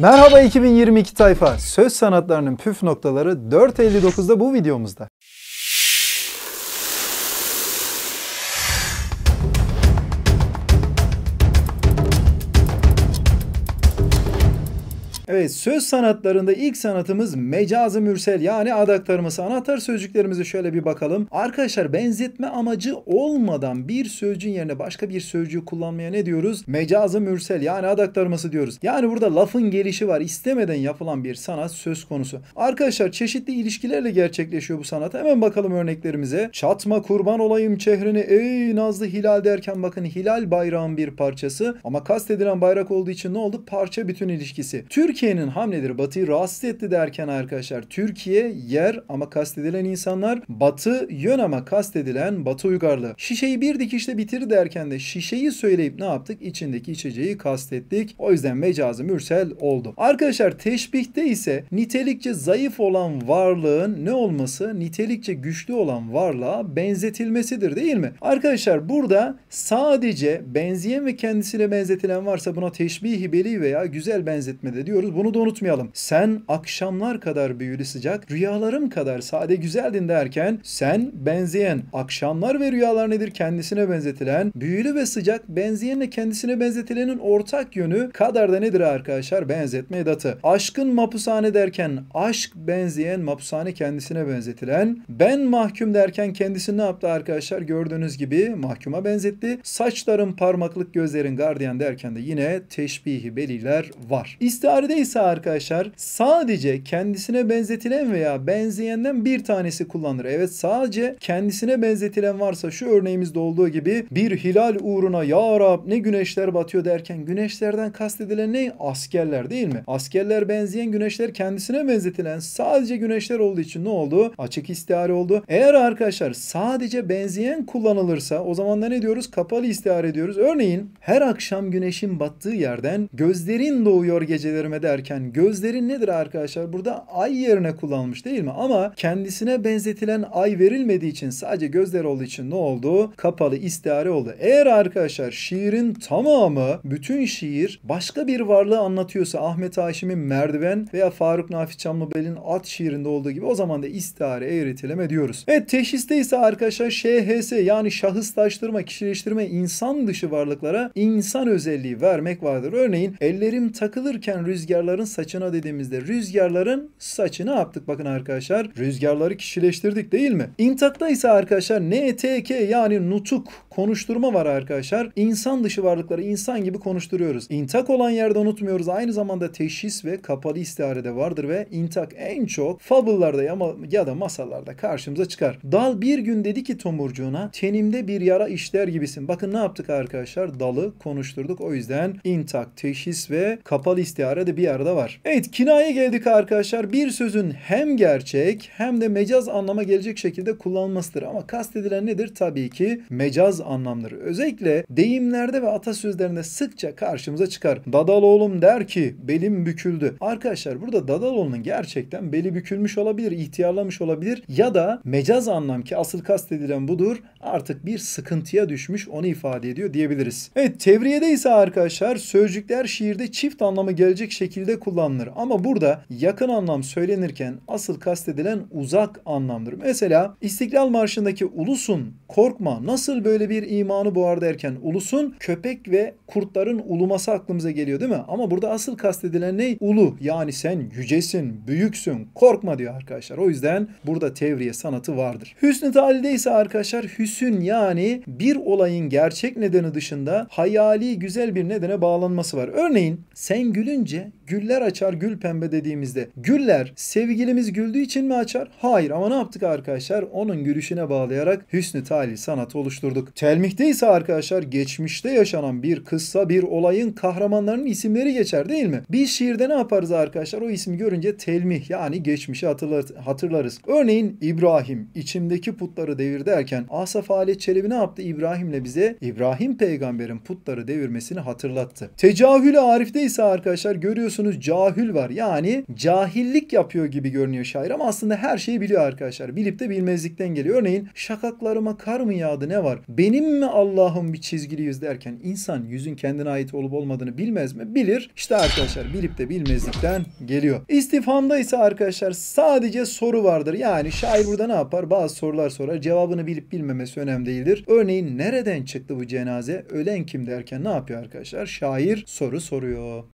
Merhaba 2022 tayfa. Söz sanatlarının püf noktaları 4.59'da bu videomuzda. Evet söz sanatlarında ilk sanatımız mecazı mürsel yani adaklarımız anahtar sözcüklerimizi şöyle bir bakalım. Arkadaşlar benzetme amacı olmadan bir sözcüğün yerine başka bir sözcüğü kullanmaya ne diyoruz? Mecazı mürsel yani adaktarması diyoruz. Yani burada lafın gelişi var istemeden yapılan bir sanat söz konusu. Arkadaşlar çeşitli ilişkilerle gerçekleşiyor bu sanat. Hemen bakalım örneklerimize. Çatma kurban olayım çehreni, ey nazlı hilal derken bakın hilal bayrağın bir parçası ama kastedilen bayrak olduğu için ne oldu? Parça bütün ilişkisi. Türkiye Türkiye'nin hamleleri Batı'yı rahatsız etti derken arkadaşlar Türkiye yer ama kastedilen insanlar Batı yön ama kastedilen Batı uygarlığı. Şişeyi bir dikişle bitir derken de şişeyi söyleyip ne yaptık? İçindeki içeceği kastettik. O yüzden mecazı mürsel oldu. Arkadaşlar teşbihte ise nitelikçe zayıf olan varlığın ne olması? Nitelikçe güçlü olan varlığa benzetilmesidir değil mi? Arkadaşlar burada sadece benzeyen ve kendisine benzetilen varsa buna teşbih hibeli veya güzel benzetme de diyoruz konuşuyoruz bunu da unutmayalım. Sen akşamlar kadar büyülü sıcak, rüyalarım kadar sade güzeldin derken sen benzeyen akşamlar ve rüyalar nedir kendisine benzetilen, büyülü ve sıcak benzeyenle kendisine benzetilenin ortak yönü kadar da nedir arkadaşlar? Benzetme edatı. Aşkın mapusane derken aşk benzeyen mapusane kendisine benzetilen, ben mahkum derken kendisini ne yaptı arkadaşlar? Gördüğünüz gibi mahkuma benzetti. Saçların parmaklık gözlerin gardiyan derken de yine teşbihi beliler var. İstiharede ise arkadaşlar sadece kendisine benzetilen veya benzeyenden bir tanesi kullanılır. Evet sadece kendisine benzetilen varsa şu örneğimizde olduğu gibi bir hilal uğruna ya Rab ne güneşler batıyor derken güneşlerden kastedilen ne? Askerler değil mi? Askerler benzeyen güneşler kendisine benzetilen sadece güneşler olduğu için ne oldu? Açık istihare oldu. Eğer arkadaşlar sadece benzeyen kullanılırsa o zaman da ne diyoruz? Kapalı istihare diyoruz. Örneğin her akşam güneşin battığı yerden gözlerin doğuyor gecelerime der derken gözlerin nedir arkadaşlar? Burada ay yerine kullanmış değil mi? Ama kendisine benzetilen ay verilmediği için sadece gözler olduğu için ne oldu? Kapalı istihare oldu. Eğer arkadaşlar şiirin tamamı bütün şiir başka bir varlığı anlatıyorsa Ahmet Haşim'in merdiven veya Faruk Nafi Çamlıbel'in at şiirinde olduğu gibi o zaman da istihare eğritileme diyoruz. Evet teşhiste ise arkadaşlar ŞHS yani şahıslaştırma, kişileştirme insan dışı varlıklara insan özelliği vermek vardır. Örneğin ellerim takılırken rüzgar rüzgarların saçına dediğimizde rüzgarların saçını yaptık bakın arkadaşlar. Rüzgarları kişileştirdik değil mi? İntakta ise arkadaşlar NTK yani nutuk konuşturma var arkadaşlar. İnsan dışı varlıkları insan gibi konuşturuyoruz. İntak olan yerde unutmuyoruz. Aynı zamanda teşhis ve kapalı istiharede vardır ve intak en çok fabıllarda ya da masallarda karşımıza çıkar. Dal bir gün dedi ki tomurcuğuna tenimde bir yara işler gibisin. Bakın ne yaptık arkadaşlar? Dalı konuşturduk. O yüzden intak, teşhis ve kapalı istiharede bir arada var. Evet kina'ya geldik arkadaşlar. Bir sözün hem gerçek hem de mecaz anlama gelecek şekilde kullanılmasıdır. Ama kastedilen nedir? Tabii ki mecaz anlamları. Özellikle deyimlerde ve atasözlerinde sıkça karşımıza çıkar. Dadal oğlum der ki belim büküldü. Arkadaşlar burada dadal Dadaloğlu'nun gerçekten beli bükülmüş olabilir, ihtiyarlamış olabilir ya da mecaz anlam ki asıl kastedilen budur artık bir sıkıntıya düşmüş onu ifade ediyor diyebiliriz. Evet tevriyede ise arkadaşlar sözcükler şiirde çift anlamı gelecek şekilde şekilde kullanılır. Ama burada yakın anlam söylenirken asıl kastedilen uzak anlamdır. Mesela İstiklal Marşı'ndaki ulusun korkma nasıl böyle bir imanı boğar derken ulusun köpek ve kurtların uluması aklımıza geliyor değil mi? Ama burada asıl kastedilen ne? Ulu yani sen yücesin, büyüksün, korkma diyor arkadaşlar. O yüzden burada tevriye sanatı vardır. Hüsnü Tali'de ise arkadaşlar hüsün yani bir olayın gerçek nedeni dışında hayali güzel bir nedene bağlanması var. Örneğin sen gülünce Güller açar gül pembe dediğimizde güller sevgilimiz güldüğü için mi açar? Hayır ama ne yaptık arkadaşlar? Onun gülüşüne bağlayarak hüsnü talih sanatı oluşturduk. Telmih'te ise arkadaşlar geçmişte yaşanan bir kıssa bir olayın kahramanlarının isimleri geçer değil mi? Bir şiirde ne yaparız arkadaşlar? O ismi görünce telmih yani geçmişi hatırlar, hatırlarız. Örneğin İbrahim içimdeki putları devir derken Asaf Halet Çelebi ne yaptı İbrahim'le bize? İbrahim peygamberin putları devirmesini hatırlattı. Tecahül Arif'te ise arkadaşlar görüyorsunuz görüyorsunuz cahil var. Yani cahillik yapıyor gibi görünüyor şair ama aslında her şeyi biliyor arkadaşlar. Bilip de bilmezlikten geliyor. Örneğin şakaklarıma kar mı yağdı ne var? Benim mi Allah'ım bir çizgili yüz derken insan yüzün kendine ait olup olmadığını bilmez mi? Bilir. İşte arkadaşlar bilip de bilmezlikten geliyor. İstifhamda ise arkadaşlar sadece soru vardır. Yani şair burada ne yapar? Bazı sorular sorar. Cevabını bilip bilmemesi önemli değildir. Örneğin nereden çıktı bu cenaze? Ölen kim derken ne yapıyor arkadaşlar? Şair soru soruyor.